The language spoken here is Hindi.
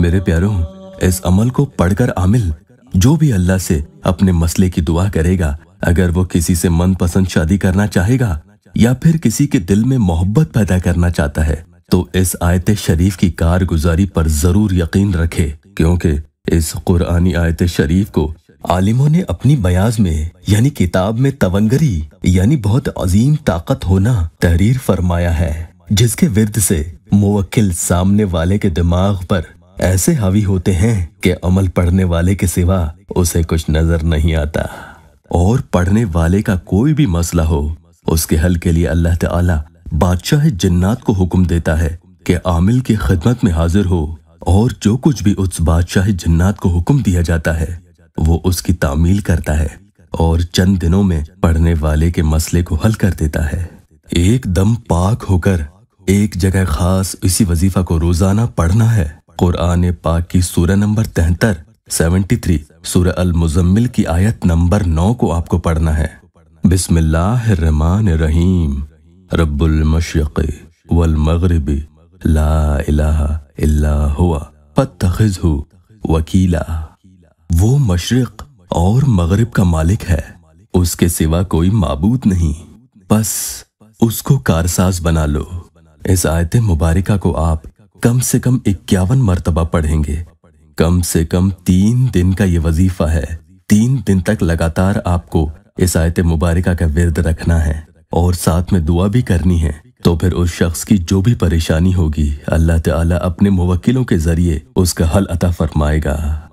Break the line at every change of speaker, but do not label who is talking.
मेरे प्यारों इस अमल को पढ़कर आमिल जो भी अल्लाह से अपने मसले की दुआ करेगा अगर वो किसी से मनपसंद शादी करना चाहेगा या फिर किसी के दिल में मोहब्बत पैदा करना चाहता है तो इस आयत शरीफ की कारगुजारी पर जरूर यकीन रखे क्योंकि इस कुरानी आयत शरीफ को आलिमों ने अपनी बयाज में यानी किताब में तवंगरी यानी बहुत अजीम ताकत होना तहरीर फरमाया है जिसके विरद से मुवक्किल सामने वाले के दिमाग पर ऐसे हावी होते हैं कि अमल पढ़ने वाले के सिवा उसे कुछ नजर नहीं आता और पढ़ने वाले का कोई भी मसला हो उसके हल के लिए अल्लाह ताला बादशाह जन्नात को हुक्म देता है कि आमिल की खिदमत में हाजिर हो और जो कुछ भी उस बादशाह जन्नात को हुक्म दिया जाता है वो उसकी तामील करता है और चंद दिनों में पढ़ने वाले के मसले को हल कर देता है एकदम पाक होकर एक जगह खास इसी वजीफा को रोजाना पढ़ना है कुरान पाक की सूरह नंबर तिहत्तर सेवेंटी थ्री सूरह अल मुजम्मिल की आयत नंबर नौ को आपको पढ़ना है बिस्मिल्लाहमान रहीम रब्बुल मशरक़ वल मगरब ला इलाहा इल्ला हुआ फत्तखिजहु वकीला वो मशरक और मगरब का मालिक है उसके सिवा कोई माबूद नहीं बस उसको कारसाज बना लो इस आयत मुबारका को आप कम से कम इक्यावन मरतबा पढ़ेंगे कम से कम तीन दिन का ये वजीफा है तीन दिन तक लगातार आपको इस आयत मुबारका का विरद रखना है और साथ में दुआ भी करनी है तो फिर उस शख्स की जो भी परेशानी होगी अल्लाह ताला अपने मुवक्किलों के जरिए उसका हल अता फरमाएगा